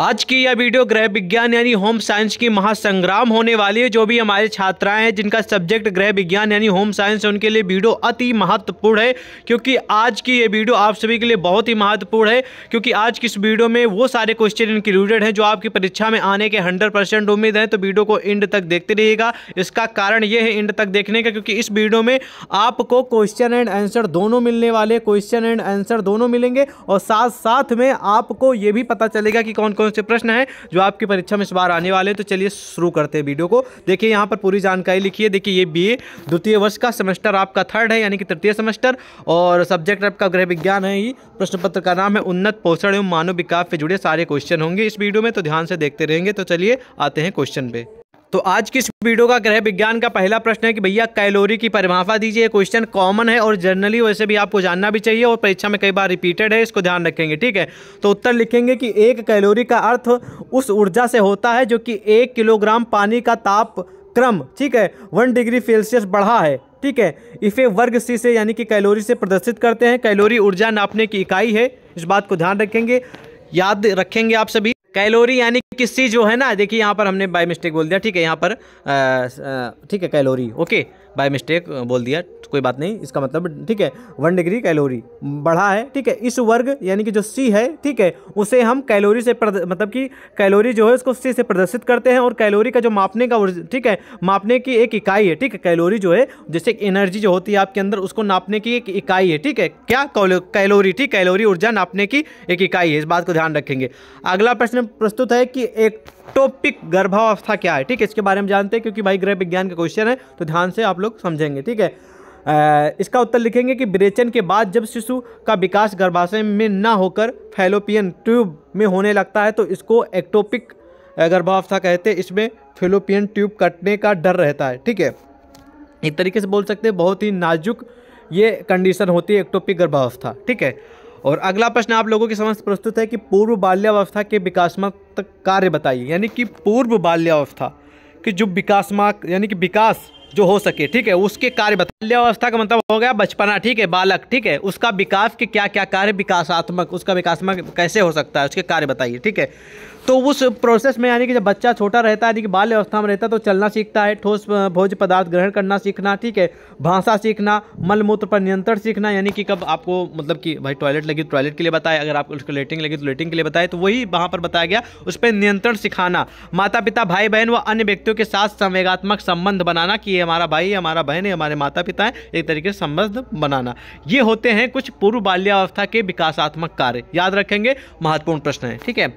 आज की यह वीडियो गृह विज्ञान यानी होम साइंस की महासंग्राम होने वाली है जो भी हमारे छात्राएं हैं जिनका सब्जेक्ट गृह विज्ञान यानी होम साइंस है उनके लिए वीडियो अति महत्वपूर्ण है क्योंकि आज की ये वीडियो आप सभी के लिए बहुत ही महत्वपूर्ण है क्योंकि आज की इस वीडियो में वो सारे क्वेश्चन इंक्लूडेड हैं जो आपकी परीक्षा में आने के हंड्रेड उम्मीद है तो वीडियो को एंड तक देखते रहिएगा इसका कारण ये है एंड तक देखने का क्योंकि इस वीडियो में आपको क्वेश्चन एंड आंसर दोनों मिलने वाले क्वेश्चन एंड आंसर दोनों मिलेंगे और साथ साथ में आपको ये भी पता चलेगा कि कौन कौन कौन से प्रश्न हैं जो आपकी परीक्षा में इस बार आने वाले हैं तो चलिए शुरू करते हैं वीडियो को देखिए यहाँ पर पूरी जानकारी लिखी है देखिए ये बी द्वितीय वर्ष का सेमेस्टर आपका थर्ड है यानी कि तृतीय सेमेस्टर और सब्जेक्ट आपका गृह विज्ञान है ही प्रश्न पत्र का नाम है उन्नत पोषण एवं मानव विकास से जुड़े सारे क्वेश्चन होंगे इस वीडियो में तो ध्यान से देखते रहेंगे तो चलिए आते हैं क्वेश्चन पे तो आज किस वीडियो का ग्रह विज्ञान का पहला प्रश्न है कि भैया कैलोरी की परिभाषा दीजिए क्वेश्चन कॉमन है और जनरली वैसे भी आपको जानना भी चाहिए और परीक्षा में कई बार रिपीटेड है इसको ध्यान रखेंगे ठीक है तो उत्तर लिखेंगे कि एक कैलोरी का अर्थ उस ऊर्जा से होता है जो कि एक किलोग्राम पानी का ताप क्रम ठीक है वन डिग्री सेल्सियस बढ़ा है ठीक है इसे वर्ग सी से यानी कि कैलोरी से प्रदर्शित करते हैं कैलोरी ऊर्जा नापने की इकाई है इस बात को ध्यान रखेंगे याद रखेंगे आप सभी कैलोरी यानी किसी जो है ना देखिए यहाँ पर हमने बाई मिस्टेक बोल दिया ठीक है यहाँ पर ठीक है कैलोरी ओके बाय मिस्टेक बोल दिया कोई बात नहीं इसका मतलब ठीक है वन डिग्री कैलोरी बढ़ा है ठीक है इस वर्ग यानी कि जो सी है ठीक है उसे हम कैलोरी से मतलब कि कैलोरी जो है उसको सी से प्रदर्शित करते हैं और कैलोरी का जो मापने का ठीक है मापने की एक इकाई है ठीक है कैलोरी जो है जैसे एनर्जी जो होती है आपके अंदर उसको नापने की एक इकाई है ठीक है क्या कैलोरी ठीक कैलोरी ऊर्जा नापने की एक इकाई है इस बात को ध्यान रखेंगे अगला प्रश्न प्रस्तुत है कि एक एक्टोपिक गर्भावस्था क्या है ठीक है इसके बारे में जानते हैं क्योंकि भाई गृह विज्ञान का क्वेश्चन है तो ध्यान से आप लोग समझेंगे ठीक है इसका उत्तर लिखेंगे कि ब्रेचन के बाद जब शिशु का विकास गर्भाशय में ना होकर फेलोपियन ट्यूब में होने लगता है तो इसको एक्टोपिक गर्भावस्था कहते हैं इसमें फेलोपियन ट्यूब कटने का डर रहता है ठीक है एक तरीके से बोल सकते हैं बहुत ही नाजुक ये कंडीशन होती है एक्टोपिक गर्भावस्था ठीक है और अगला प्रश्न आप लोगों के समझ प्रस्तुत है कि पूर्व बाल्यावस्था के विकासमक कार्य बताइए यानी कि पूर्व बाल्यावस्था कि जो विकासमक यानी कि विकास जो हो सके ठीक है उसके कार्य बता बाल्यावस्था का मतलब हो गया बचपना ठीक है बालक ठीक है उसका विकास के क्या क्या कार्य विकासात्मक उसका विकासात्मक कैसे हो सकता है उसके कार्य बताइए ठीक है तो उस प्रोसेस में यानी कि जब बच्चा छोटा रहता है यानी कि बाल्य अवस्था में रहता है तो चलना सीखता है ठोस भोज पदार्थ ग्रहण करना सीखना ठीक है भाषा सीखना मलमूत्र पर नियंत्रण सीखना यानी कि कब आपको मतलब कि भाई टॉयलेट लगी तो टॉयलेट के लिए बताए अगर आपको उसको लेटिंग लगी तो लेटिंग के लिए बताए तो वही वहाँ पर बताया गया उस पर नियंत्रण सिखाना माता पिता भाई बहन व अन्य व्यक्तियों के साथ संवेगात्मक संबंध बनाना कि ये हमारा भाई हमारा बहन है हमारे माता पिता है एक तरीके से संबंध बनाना ये होते हैं कुछ पूर्व बाल्यावस्था के विकासात्मक कार्य याद रखेंगे महत्वपूर्ण प्रश्न है ठीक है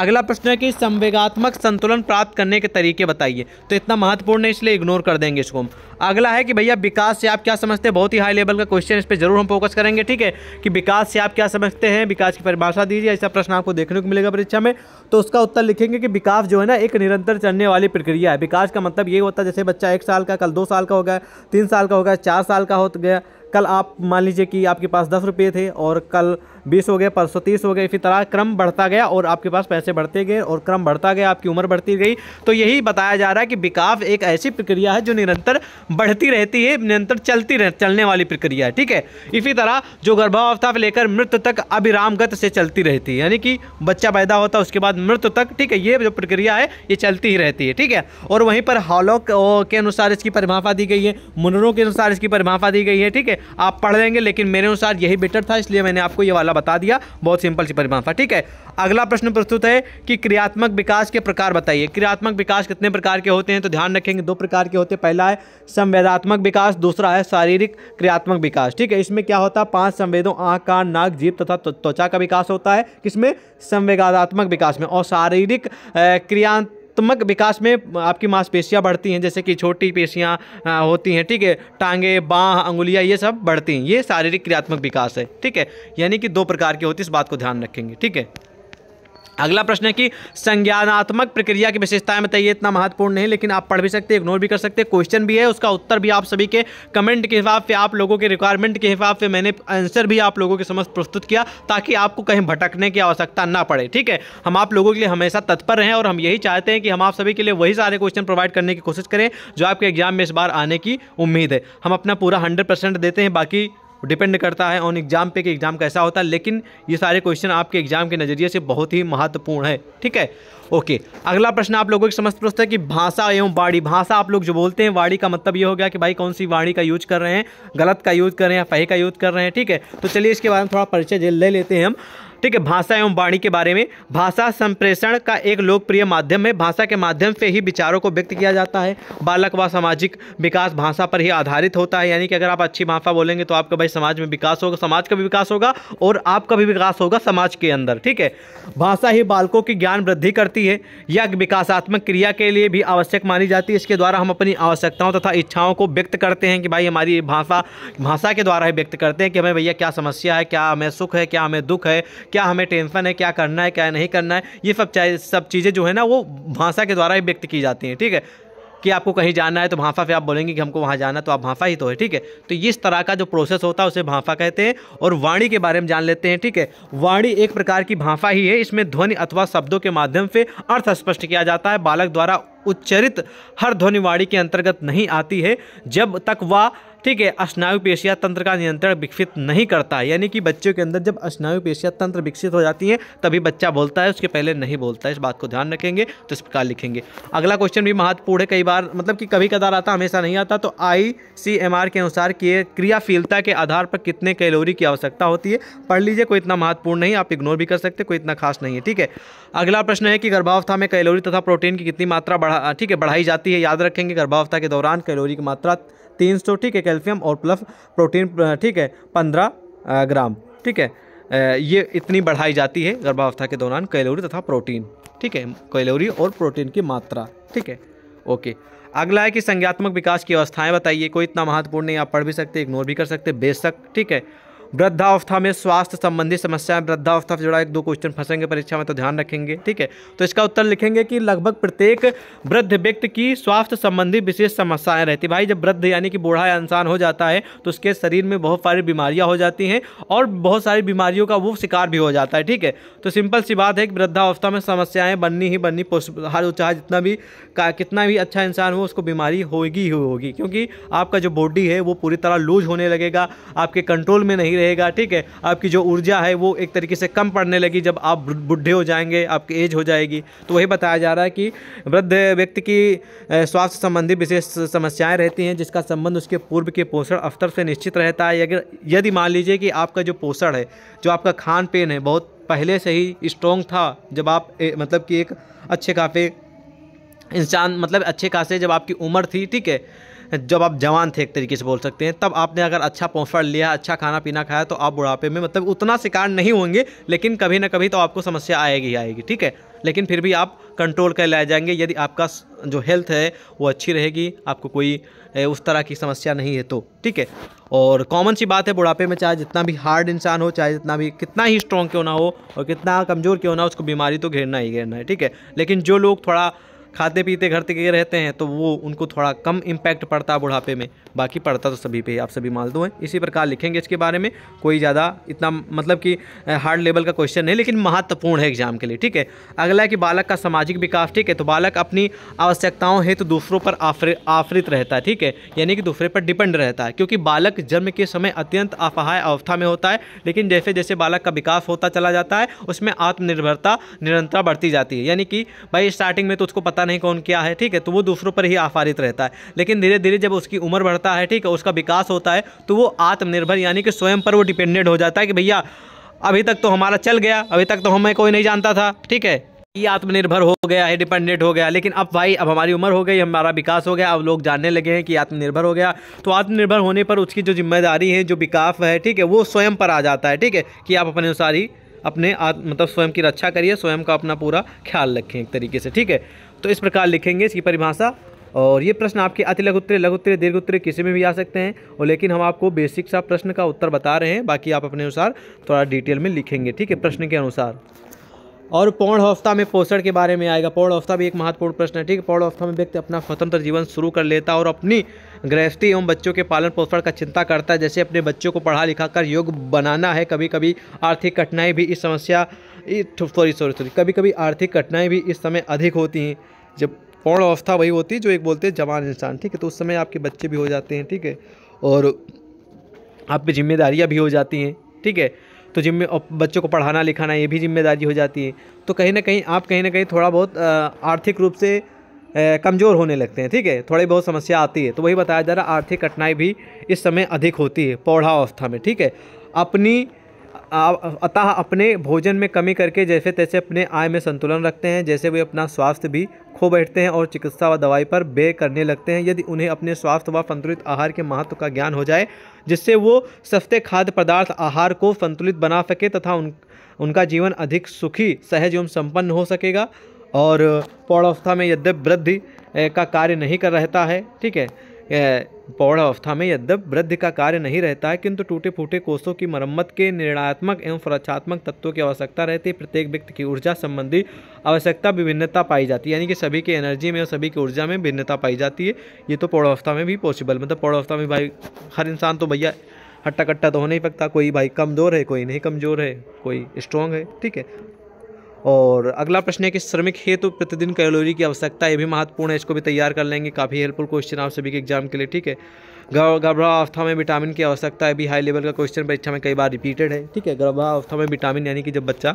अगला प्रश्न है कि संवेगात्मक संतुलन प्राप्त करने के तरीके बताइए तो इतना महत्वपूर्ण है इसलिए इग्नोर कर देंगे इसको हम अगला है कि भैया विकास से आप क्या समझते हैं बहुत ही हाई लेवल का क्वेश्चन इस पर जरूर हम फोकस करेंगे ठीक है कि विकास से आप क्या समझते हैं विकास की परिभाषा दीजिए ऐसा प्रश्न आपको देखने को मिलेगा परीक्षा में तो उसका उत्तर लिखेंगे कि विकास जो है ना एक निरंतर चलने वाली प्रक्रिया है विकास का मतलब ये होता है जैसे बच्चा एक साल का कल दो साल का हो गया तीन साल का हो गया चार साल का हो गया कल आप मान लीजिए कि आपके पास दस रुपये थे और कल बीस हो गया परसों तीस हो गया इसी तरह क्रम बढ़ता गया और आपके पास पैसे बढ़ते गए और क्रम बढ़ता गया आपकी उम्र बढ़ती गई तो यही बताया जा रहा है कि विकास एक ऐसी प्रक्रिया है जो निरंतर बढ़ती रहती है निरंतर चलती रह चलने वाली प्रक्रिया है ठीक है इसी तरह जो गर्भावस्था से लेकर मृत्यु तक अभिरामगत से चलती रहती है यानी कि बच्चा पैदा होता है उसके बाद मृत्यु तक ठीक है ये जो प्रक्रिया है ये चलती ही रहती है ठीक है और वहीं पर हॉलों के अनुसार इसकी परिभाफा दी गई है मुनरों के अनुसार इसकी परिभाफा दी गई है ठीक है आप पढ़ लेंगे लेकिन मेरे अनुसार यही बेटर था इसलिए मैंने आपको ये वाला फॉर्मूला बता दिया बहुत सिंपल सी परिभाषा ठीक है अगला प्रश्न प्रस्तुत है कि क्रियात्मक विकास के प्रकार बताइए क्रियात्मक विकास कितने प्रकार के होते हैं तो ध्यान रखेंगे दो प्रकार के होते हैं पहला है संवेदात्मक विकास दूसरा है शारीरिक क्रियात्मक विकास ठीक है इसमें क्या होता है पांच संवेदों आँख कान नाक जीप तथा त्वचा का विकास होता है किसमें संवेगात्मक विकास में और शारीरिक क्रिया त्वक विकास में आपकी मांसपेशियाँ बढ़ती हैं जैसे कि छोटी पेशियाँ होती हैं ठीक है टांगे बाँह अंगुलियाँ ये सब बढ़ती हैं ये शारीरिक क्रियात्मक विकास है ठीक है यानी कि दो प्रकार की होती है इस बात को ध्यान रखेंगे ठीक है अगला प्रश्न है कि संज्ञानात्मक प्रक्रिया की विशेषताएं बताइए इतना महत्वपूर्ण नहीं लेकिन आप पढ़ भी सकते इग्नोर भी कर सकते क्वेश्चन भी है उसका उत्तर भी आप सभी के कमेंट के हिसाब से आप लोगों के रिक्वायरमेंट के हिसाब से मैंने आंसर भी आप लोगों के समझ प्रस्तुत किया ताकि आपको कहीं भटकने की आवश्यकता ना पड़े ठीक है हम आप लोगों के लिए हमेशा तत्पर रहें और हम यही चाहते हैं कि हम आप सभी के लिए वही सारे क्वेश्चन प्रोवाइड करने की कोशिश करें जो आपके एग्जाम में इस बार आने की उम्मीद है हम अपना पूरा हंड्रेड देते हैं बाकी डिपेंड करता है ऑन एग्ज़ाम पे कि एग्ज़ाम कैसा होता है लेकिन ये सारे क्वेश्चन आपके एग्ज़ाम के नज़रिए से बहुत ही महत्वपूर्ण है ठीक है ओके अगला प्रश्न आप लोगों की समस्त प्रश्न है कि भाषा एवं वाणी भाषा आप लोग जो बोलते हैं वाणी का मतलब ये हो गया कि भाई कौन सी वाणी का यूज कर रहे हैं गलत का यूज कर रहे हैं फही का यूज कर रहे हैं ठीक है तो चलिए इसके बारे में थोड़ा परिचय ले लेते हैं हम ठीक है भाषा एवं वाणी के बारे में भाषा संप्रेषण का एक लोकप्रिय माध्यम है भाषा के माध्यम से ही विचारों को व्यक्त किया जाता है बालक व सामाजिक विकास भाषा पर ही आधारित होता है यानी कि अगर आप अच्छी भाषा बोलेंगे तो आपका भाई समाज में विकास होगा समाज का भी विकास होगा और आपका भी विकास होगा समाज के अंदर ठीक है भाषा ही बालकों की ज्ञान वृद्धि करती है या विकासात्मक क्रिया के लिए भी आवश्यक मानी जाती है इसके द्वारा हम अपनी आवश्यकताओं तथा इच्छाओं को व्यक्त करते हैं कि भाई हमारी भाषा भाषा के द्वारा ही व्यक्त करते हैं कि हमें भैया क्या समस्या है क्या हमें सुख है क्या हमें दुख है क्या हमें टेंशन है क्या करना है क्या नहीं करना है ये सब सब चीज़ें जो है ना वो भाषा के द्वारा ही व्यक्त की जाती हैं ठीक है कि आपको कहीं जाना है तो भाषा से आप बोलेंगे कि हमको वहाँ जाना है तो आप भाषा ही तो है ठीक है तो इस तरह का जो प्रोसेस होता है उसे भाषा कहते हैं और वाणी के बारे में जान लेते हैं ठीक है वाणी एक प्रकार की भाषा ही है इसमें ध्वनि अथवा शब्दों के माध्यम से अर्थ स्पष्ट किया जाता है बालक द्वारा उच्चरित हर ध्वनि वाणी के अंतर्गत नहीं आती है जब तक वह ठीक है स्नायु पेशिया तंत्र का नियंत्रण विकसित नहीं करता है यानी कि बच्चों के अंदर जब स्नायु पेशिया तंत्र विकसित हो जाती है तभी बच्चा बोलता है उसके पहले नहीं बोलता है इस बात को ध्यान रखेंगे तो इस प्रकार लिखेंगे अगला क्वेश्चन भी महत्वपूर्ण है कई बार मतलब कि कभी कदार आता हमेशा नहीं आता तो आई सी एम आर के अनुसार किए क्रियाशीलता के आधार पर कितने कैलोरी की आवश्यकता होती है पढ़ लीजिए कोई इतना महत्वपूर्ण नहीं आप इग्नोर भी कर सकते कोई इतना खास नहीं है ठीक है अगला प्रश्न है कि गर्भावस्था में कैलोरी तथा प्रोटीन की कितनी मात्रा बढ़ा ठीक है बढ़ाई जाती है याद रखेंगे गर्भावस्था के दौरान कैलोरी की मात्रा तीन सौ ठीक है कैल्शियम और प्लस प्रोटीन ठीक है पंद्रह ग्राम ठीक है ये इतनी बढ़ाई जाती है गर्भावस्था के दौरान कैलोरी तथा प्रोटीन ठीक है कैलोरी और प्रोटीन की मात्रा ठीक है ओके अगला है कि संज्ञात्मक विकास की अवस्थाएं बताइए कोई इतना महत्वपूर्ण नहीं आप पढ़ भी सकते इग्नोर भी कर सकते बेशक ठीक है वृद्धावस्था में स्वास्थ्य संबंधी समस्याएं वृद्धावस्था से जुड़ा एक दो क्वेश्चन फंसेंगे परीक्षा में तो ध्यान रखेंगे ठीक है तो इसका उत्तर लिखेंगे कि लगभग प्रत्येक वृद्ध व्यक्ति की स्वास्थ्य संबंधी विशेष समस्याएं रहती भाई जब वृद्ध यानी कि बूढ़ा इंसान हो जाता है तो उसके शरीर में बहुत सारी बीमारियाँ हो जाती हैं और बहुत सारी बीमारियों का वो शिकार भी हो जाता है ठीक है तो सिंपल सी बात है कि वृद्धावस्था में समस्याएं बननी ही बननी हर चाहे जितना भी कितना भी अच्छा इंसान हो उसको बीमारी होगी ही होगी क्योंकि आपका जो बॉडी है वो पूरी तरह लूज होने लगेगा आपके कंट्रोल में नहीं रहेगा ठीक है आपकी जो ऊर्जा है वो एक तरीके से कम पड़ने लगी जब आप बुढ़े हो जाएंगे आपकी एज हो जाएगी तो वही बताया जा रहा है कि वृद्ध व्यक्ति की स्वास्थ्य संबंधी विशेष समस्याएं रहती हैं जिसका संबंध उसके पूर्व के पोषण स्तर से निश्चित रहता है अगर यदि मान लीजिए कि आपका जो पोषण है जो आपका खान पीन है बहुत पहले से ही स्ट्रॉन्ग था जब आप ए, मतलब कि एक अच्छे काफ़ी इंसान मतलब अच्छे खासे जब आपकी उम्र थी ठीक है जब आप जवान थे एक तरीके से बोल सकते हैं तब आपने अगर अच्छा पोफड़ लिया अच्छा खाना पीना खाया तो आप बुढ़ापे में मतलब उतना शिकार नहीं होंगे लेकिन कभी ना कभी तो आपको समस्या आएगी आएगी ठीक है लेकिन फिर भी आप कंट्रोल कर लाए जाएंगे यदि आपका जो हेल्थ है वो अच्छी रहेगी आपको कोई उस तरह की समस्या नहीं है तो ठीक है और कॉमन सी बात है बुढ़ापे में चाहे जितना भी हार्ड इंसान हो चाहे जितना भी कितना ही स्ट्रॉन्ग क्यों ना हो और कितना कमज़ोर क्यों ना हो उसको बीमारी तो घेरना ही घेरना है ठीक है लेकिन जो लोग थोड़ा खाते पीते घर के रहते हैं तो वो उनको थोड़ा कम इम्पैक्ट पड़ता है बुढ़ापे में बाकी पड़ता तो सभी पे आप सभी मालदो तो हैं इसी प्रकार लिखेंगे इसके बारे में कोई ज़्यादा इतना मतलब कि हार्ड लेवल का क्वेश्चन है लेकिन महत्वपूर्ण है एग्जाम के लिए ठीक है अगला है कि बालक का सामाजिक विकास ठीक है तो बालक अपनी आवश्यकताओं हेतु तो दूसरों पर आफरित रहता है ठीक है यानी कि दूसरे पर डिपेंड रहता है क्योंकि बालक जन्म के समय अत्यंत अफहाय अवस्था में होता है लेकिन जैसे जैसे बालक का विकास होता चला जाता है उसमें आत्मनिर्भरता निरंतर बढ़ती जाती है यानी कि भाई स्टार्टिंग में तो उसको पता नहीं कौन क्या है ठीक है तो वो दूसरों पर ही आफारित रहता है लेकिन धीरे धीरे जब उसकी उम्र बढ़ बढ़ता है ठीक है उसका विकास होता है तो वो आत्मनिर्भर यानी कि स्वयं पर वो डिपेंडेंट हो जाता है कि भैया अभी तक तो हमारा चल गया अभी तक तो हमें कोई नहीं जानता था ठीक है ये आत्मनिर्भर हो गया है डिपेंडेंट हो गया लेकिन अब भाई अब हमारी उम्र हो गई हमारा विकास हो गया अब लोग जानने लगे हैं कि आत्मनिर्भर हो गया तो आत्मनिर्भर होने पर उसकी जो जिम्मेदारी है जो विकास है ठीक है वो स्वयं पर आ जाता है ठीक है कि आप अपने अनुसार ही अपने मतलब स्वयं की रक्षा करिए स्वयं का अपना पूरा ख्याल रखें एक तरीके से ठीक है तो इस प्रकार लिखेंगे इसकी परिभाषा और ये प्रश्न आपके अति उत्तरे दीर्घ उत्तरे किसी में भी आ सकते हैं और लेकिन हम आपको बेसिक सा प्रश्न का उत्तर बता रहे हैं बाकी आप अपने अनुसार थोड़ा डिटेल में लिखेंगे ठीक है प्रश्न के अनुसार और पौण अवस्था में पोषण के बारे में आएगा पौण अवस्था भी एक महत्वपूर्ण प्रश्न है ठीक है पौण अवस्था में व्यक्ति अपना स्वतंत्र जीवन शुरू कर लेता है और अपनी गृहस्थी एवं बच्चों के पालन पोषण का चिंता करता है जैसे अपने बच्चों को पढ़ा लिखा कर योग बनाना है कभी कभी आर्थिक कठिनाई भी इस समस्या सॉरी सॉरी सॉरी कभी कभी आर्थिक कठिनाई भी इस समय अधिक होती हैं जब प्रौढ़ अवस्था वही होती है जो एक बोलते हैं जवान इंसान ठीक है तो उस समय आपके बच्चे भी हो जाते हैं ठीक है और आप पे जिम्मेदारियाँ भी हो जाती हैं ठीक है तो जिम्मे बच्चों को पढ़ाना लिखाना ये भी जिम्मेदारी हो जाती है तो कहीं ना कहीं आप कहीं ना कहीं थोड़ा बहुत आर्थिक रूप से कमज़ोर होने लगते हैं ठीक है थोड़ी बहुत समस्या आती है तो वही बताया जा रहा आर्थिक कठिनाई भी इस समय अधिक होती है पौढ़ा अवस्था में ठीक है अपनी अतः अपने भोजन में कमी करके जैसे तैसे अपने आय में संतुलन रखते हैं जैसे वे अपना स्वास्थ्य भी खो बैठते हैं और चिकित्सा व दवाई पर बे करने लगते हैं यदि उन्हें अपने स्वास्थ्य व संतुलित आहार के महत्व का ज्ञान हो जाए जिससे वो सस्ते खाद्य पदार्थ आहार को संतुलित बना सके तथा उन उनका जीवन अधिक सुखी सहज एवं संपन्न हो सकेगा और पौड़ावस्था में यद्यप वृद्धि का कार्य नहीं कर रहता है ठीक है पौढ़ अवस्था में यद्यप वृद्धि का कार्य नहीं रहता है किंतु टूटे फूटे कोषों की मरम्मत के निर्णयात्मक एवं सुरक्षात्मक तत्वों की आवश्यकता रहती है प्रत्येक व्यक्ति की ऊर्जा संबंधी आवश्यकता विभिन्नता पाई जाती है यानी कि सभी के एनर्जी में और सभी की ऊर्जा में भिन्नता पाई जाती है ये तो प्रौढ़ावस्था में भी पॉसिबल मतलब प्रौढ़ावस्था में भाई हर इंसान तो भैया हट्टा कट्टा तो हो नहीं सकता कोई भाई कमज़ोर है कोई नहीं कमज़ोर है कोई स्ट्रॉन्ग है ठीक है और अगला प्रश्न है कि श्रमिक हेतु तो प्रतिदिन कैलोरी की आवश्यकता ये भी महत्वपूर्ण है इसको भी तैयार कर लेंगे काफ़ी हेल्पफुल क्वेश्चन आप सभी के एग्जाम के लिए ठीक है गर्भावस्था में विटामिन की आवश्यकता है भी हाई लेवल का क्वेश्चन परीक्षा में कई बार रिपीटेड है ठीक है अवस्था में विटामिन यानी कि जब बच्चा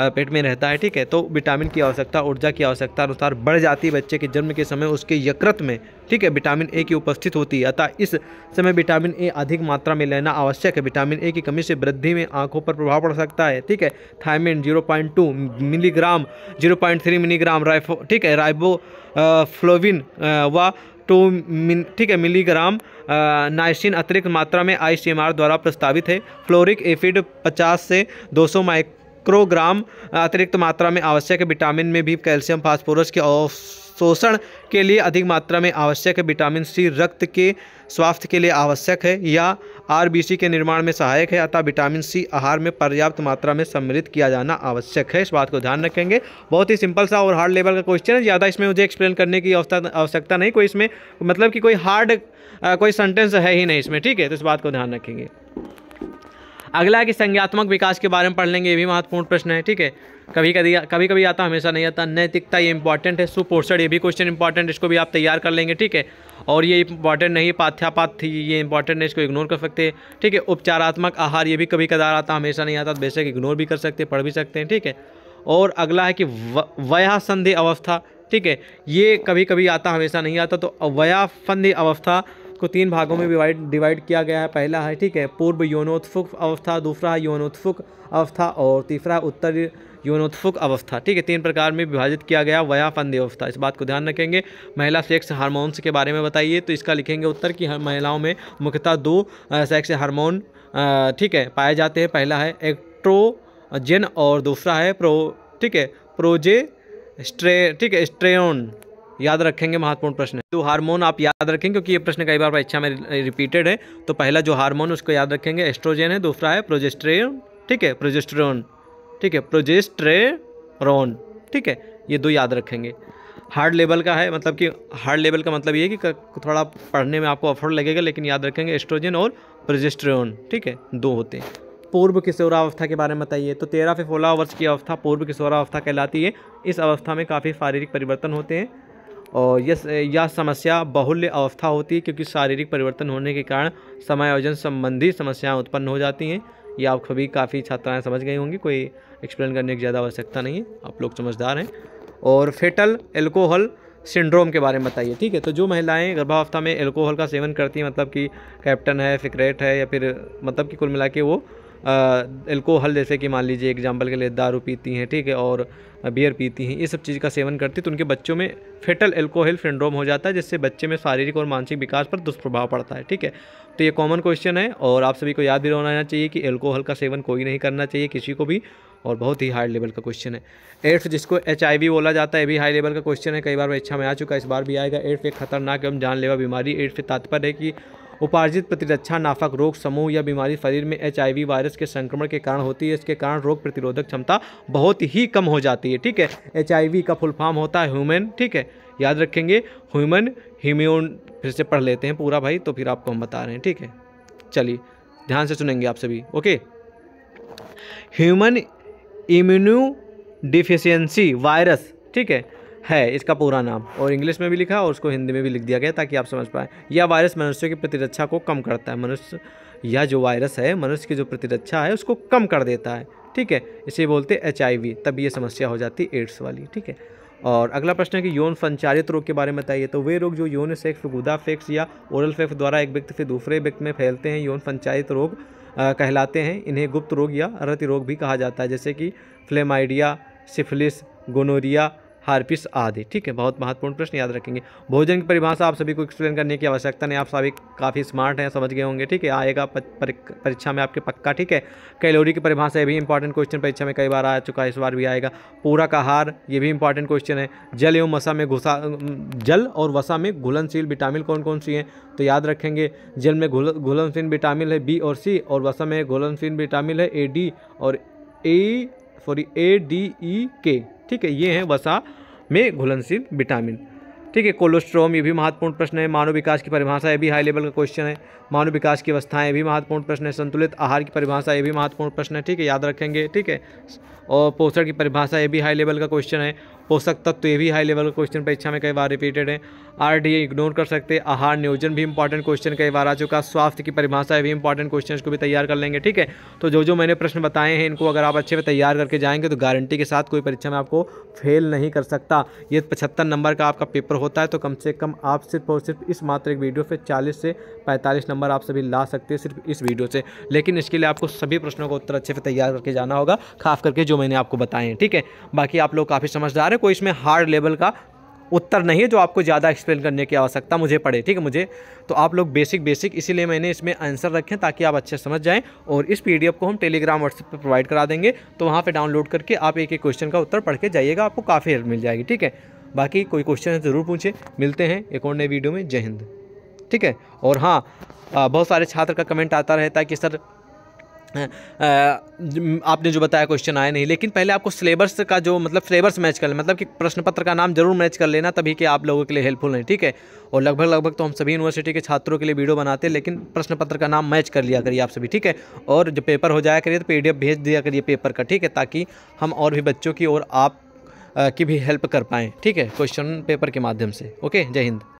पेट में रहता है ठीक है तो विटामिन की आवश्यकता ऊर्जा की आवश्यकता अनुसार बढ़ जाती है बच्चे के जन्म के समय उसके यकृत में ठीक है विटामिन ए की उपस्थित होती है अतः इस समय विटामिन ए अधिक मात्रा में लेना आवश्यक है विटामिन ए की कमी से वृद्धि में आंखों पर प्रभाव पड़ सकता है ठीक है थायमिन 0.2 मिलीग्राम 0.3 मिलीग्राम राइफो ठीक है राइबो फ्लोविन व टू मिन ठीक है मिलीग्राम नाइसिन अतिरिक्त मात्रा में आईसीएमआर द्वारा प्रस्तावित है फ्लोरिक एफिड 50 से 200 माइक माइक्रोग्राम अतिरिक्त मात्रा में आवश्यक विटामिन में भी कैल्शियम फास्फोरस के शोषण के लिए अधिक मात्रा में आवश्यक है विटामिन सी रक्त के स्वास्थ्य के लिए आवश्यक है या आरबीसी के निर्माण में सहायक है अतः विटामिन सी आहार में पर्याप्त मात्रा में सम्मिलित किया जाना आवश्यक है इस बात को ध्यान रखेंगे बहुत ही सिंपल सा और हार्ड लेवल का क्वेश्चन है ज़्यादा इसमें मुझे एक्सप्लेन करने की आवश्यकता नहीं कोई इसमें मतलब कि कोई हार्ड कोई सेंटेंस है ही नहीं इसमें ठीक है तो इस बात को ध्यान रखेंगे अगला है कि संज्ञात्मक विकास के बारे में पढ़ लेंगे ये भी महत्वपूर्ण प्रश्न है ठीक है कभी कभी कभी कभी आता हमेशा नहीं आता नैतिकता ये इंपॉर्टेंट है सुपोषण ये भी क्वेश्चन इंपॉर्टेंट इसको भी आप तैयार कर लेंगे ठीक है और ये इंपॉर्टेंट नहीं पाथ्यापात थी ये इंपॉर्टेंट है इसको इग्नोर कर सकते हैं ठीक है उपचारात्मक आहार ये भी कभी कदार आता हमेशा नहीं आता तो बेशक इग्नोर भी कर सकते पढ़ भी सकते हैं ठीक है और अगला है कि संधि अवस्था ठीक है ये कभी कभी आता हमेशा नहीं आता तो संधि अवस्था को तीन भागों में डिवाइड हाँ। डिवाइड किया गया है पहला है ठीक है पूर्व यौनोत्फुक अवस्था दूसरा है यौनोत्फुक अवस्था और तीसरा उत्तर यौनोत्फुक अवस्था ठीक है तीन प्रकार में विभाजित किया गया वयाफंदी अवस्था इस बात को ध्यान रखेंगे महिला सेक्स हार्मोन्स के बारे में बताइए तो इसका लिखेंगे उत्तर कि महिलाओं में मुख्यतः दो सेक्स हारमोन ठीक है पाए जाते हैं पहला है एक्ट्रोजेन और दूसरा है प्रो ठीक है प्रोजे स्ट्रे ठीक है स्ट्रेन याद रखेंगे महत्वपूर्ण प्रश्न तो हार्मोन आप याद रखें क्योंकि ये प्रश्न कई बार परीक्षा में रिपीटेड है तो पहला जो हार्मोन उसको याद रखेंगे एस्ट्रोजन है दूसरा है प्रोजेस्ट्रेन ठीक है प्रोजेस्ट्रोन ठीक है प्रोजेस्ट्रेरोन ठीक है ये दो याद रखेंगे हार्ड लेवल का है मतलब कि हार्ड लेवल का मतलब ये है कि थोड़ा पढ़ने में आपको अफर्ड लगेगा लेकिन याद रखेंगे एस्ट्रोजन और प्रोजेस्ट्रोन ठीक है दो होते हैं पूर्व किशोरावस्था के बारे में बताइए तो तेरह से सोलह वर्ष की अवस्था पूर्व किशोरावस्था कहलाती है इस अवस्था में काफ़ी शारीरिक परिवर्तन होते हैं और यह यह समस्या बहुल्य अवस्था होती है क्योंकि शारीरिक परिवर्तन होने के कारण समायोजन संबंधी समस्याएं उत्पन्न हो जाती हैं ये आप सभी काफ़ी छात्राएं समझ गई होंगी कोई एक्सप्लेन करने की ज़्यादा आवश्यकता नहीं है आप लोग समझदार हैं और फेटल एल्कोहल सिंड्रोम के बारे में बताइए ठीक है तो जो महिलाएं गर्भावस्था में एल्कोहल का सेवन करती हैं मतलब कि कैप्टन है फिक्रेट है या फिर मतलब कि कुल मिला के वो एल्कोहल जैसे कि मान लीजिए एग्जाम्पल के लिए दारू पीती हैं ठीक है और बियर पीती हैं ये सब चीज़ का सेवन करती तो उनके बच्चों में फेटल एल्कोहल सिंड्रोम हो जाता है जिससे बच्चे में शारीरिक और मानसिक विकास पर दुष्प्रभाव पड़ता है ठीक है तो ये कॉमन क्वेश्चन है और आप सभी को याद भी रहना चाहिए कि एल्कोहल का सेवन कोई नहीं करना चाहिए किसी को भी और बहुत ही हाई लेवल का क्वेश्चन है एड्स जिसको एच बोला जाता है भी हाई लेवल का क्वेश्चन है कई बार परीक्षा अच्छा में आ चुका है इस बार भी आएगा एड्स एक खतरनाक एवं जानलेवा बीमारी एड्स से तात्पर्य है कि उपार्जित प्रतिरक्षा नाफक रोग समूह या बीमारी शरीर में एच वायरस के संक्रमण के कारण होती है इसके कारण रोग प्रतिरोधक क्षमता बहुत ही कम हो जाती है ठीक है एच का फुल फॉर्म होता है ह्यूमन ठीक है याद रखेंगे ह्यूमन हिम्यून फिर से पढ़ लेते हैं पूरा भाई तो फिर आपको हम बता रहे हैं ठीक है चलिए ध्यान से सुनेंगे आप सभी okay human immunodeficiency virus ठीक है है इसका पूरा नाम और इंग्लिश में भी लिखा और उसको हिंदी में भी लिख दिया गया ताकि आप समझ पाएँ यह वायरस मनुष्य की प्रतिरक्षा को कम करता है मनुष्य यह जो वायरस है मनुष्य की जो प्रतिरक्षा है उसको कम कर देता है ठीक है इसे बोलते एच आई तब ये समस्या हो जाती एड्स वाली ठीक है और अगला प्रश्न है कि यौन संचारित रोग के बारे में बताइए तो वे रोग जो यौन सेक्स गुदा फेक्स या ओरल फेक्स द्वारा एक व्यक्ति से दूसरे व्यक्ति में फैलते हैं यौन संचारित रोग आ, कहलाते हैं इन्हें गुप्त रोग या रति रोग भी कहा जाता है जैसे कि फ्लेमाइडिया सिफिलिस गोनोरिया हार्पिस आदि ठीक है बहुत महत्वपूर्ण प्रश्न याद रखेंगे भोजन की परिभाषा आप सभी को एक्सप्लेन करने की आवश्यकता नहीं आप सभी काफ़ी स्मार्ट हैं समझ गए होंगे ठीक है आएगा परीक्षा में आपके पक्का ठीक है कैलोरी की परिभाषा ये भी इंपॉर्टेंट क्वेश्चन परीक्षा में कई बार आ चुका है इस बार भी आएगा पूरा का हार ये भी इंपॉर्टेंट क्वेश्चन है जल एवं वसा में घुसा जल और वसा में घुलनशील विटामिन कौन कौन सी हैं तो याद रखेंगे जल में घुल घुलनशील विटामिन है बी और सी और वसा में घुलनशील विटामिन है ए डी और ए सॉरी ए डी ई के ठीक है ये हैं वसा में घुलनशील विटामिन ठीक है कोलेस्ट्रोम ये भी महत्वपूर्ण प्रश्न है मानव विकास की परिभाषा ये भी हाई लेवल का क्वेश्चन है मानव विकास की अवस्थाएँ भी महत्वपूर्ण प्रश्न है संतुलित आहार की परिभाषा ये भी महत्वपूर्ण प्रश्न है ठीक है याद रखेंगे ठीक है और पोषण की परिभाषा ये भी हाई लेवल का क्वेश्चन है पोषक तत्व तो ये भी हाई लेवल क्वेश्चन परीक्षा में कई बार रिपीटेड है आर डी इग्नोर कर सकते हैं आहार नियोजन भी इंपॉर्टेंट क्वेश्चन कई बार आ चुका स्वास्थ्य की परिभाषा भी इंपॉर्टेंट क्वेश्चन को भी तैयार कर लेंगे ठीक है तो जो जो मैंने प्रश्न बताए हैं इनको अगर आप अच्छे से तैयार करके जाएंगे तो गारंटी के साथ कोई परीक्षा में आपको फेल नहीं कर सकता ये पचहत्तर नंबर का आपका पेपर होता है तो कम से कम आप सिर्फ और सिर्फ इस मात्र एक वीडियो से चालीस से पैंतालीस नंबर आप सभी ला सकते हैं सिर्फ इस वीडियो से लेकिन इसके लिए आपको सभी प्रश्नों का उत्तर अच्छे से तैयार करके जाना होगा खास करके जो मैंने आपको बताए हैं ठीक है बाकी आप लोग काफ़ी समझदार है कोई इसमें हार्ड लेवल का उत्तर नहीं है जो आपको ज़्यादा एक्सप्लेन करने की आवश्यकता मुझे पड़े ठीक है मुझे तो आप लोग बेसिक बेसिक इसीलिए मैंने इसमें आंसर रखें ताकि आप अच्छे समझ जाएं और इस पीडीएफ को हम टेलीग्राम व्हाट्सएप पर प्रोवाइड करा देंगे तो वहाँ पे डाउनलोड करके आप एक एक क्वेश्चन का उत्तर पढ़ के जाइएगा आपको काफ़ी हेल्प मिल जाएगी ठीक है बाकी कोई क्वेश्चन है ज़रूर पूछें मिलते हैं एक और नए वीडियो में जय हिंद ठीक है और हाँ बहुत सारे छात्र का कमेंट आता रहता है कि सर आपने जो बताया क्वेश्चन आए नहीं लेकिन पहले आपको सिलेबस का जो मतलब सिलेबस मैच कर लेना मतलब कि प्रश्न पत्र का नाम जरूर मैच कर लेना तभी कि आप लोगों के लिए हेल्पफुल हैं ठीक है और लगभग लगभग तो हम सभी यूनिवर्सिटी के छात्रों के लिए वीडियो बनाते हैं लेकिन प्रश्न पत्र का नाम मैच कर लिया करिए आप सभी ठीक है और जो पेपर हो जाया करिए तो पी भेज दिया करिए पेपर का ठीक है ताकि हम और भी बच्चों की और आप की भी हेल्प कर पाएँ ठीक है क्वेश्चन पेपर के माध्यम से ओके जय हिंद